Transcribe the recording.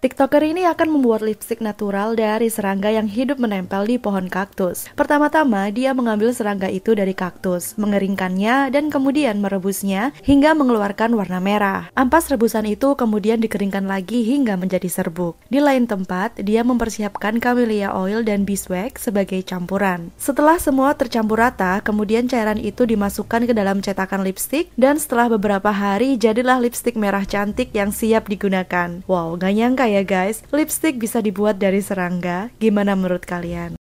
TikToker ini akan membuat lipstik natural dari serangga yang hidup menempel di pohon kaktus. Pertama-tama, dia mengambil serangga itu dari kaktus, mengeringkannya, dan kemudian merebusnya hingga mengeluarkan warna merah. Ampas rebusan itu kemudian dikeringkan lagi hingga menjadi serbuk. Di lain tempat, dia mempersiapkan camellia oil dan beeswax sebagai campuran. Setelah semua tercampur rata, kemudian cairan itu dimasukkan ke dalam cetakan lipstik, dan setelah beberapa hari jadilah lipstik merah cantik yang siap digunakan. Wow, gak nyangka ya? ya guys? Lipstick bisa dibuat dari serangga. Gimana menurut kalian?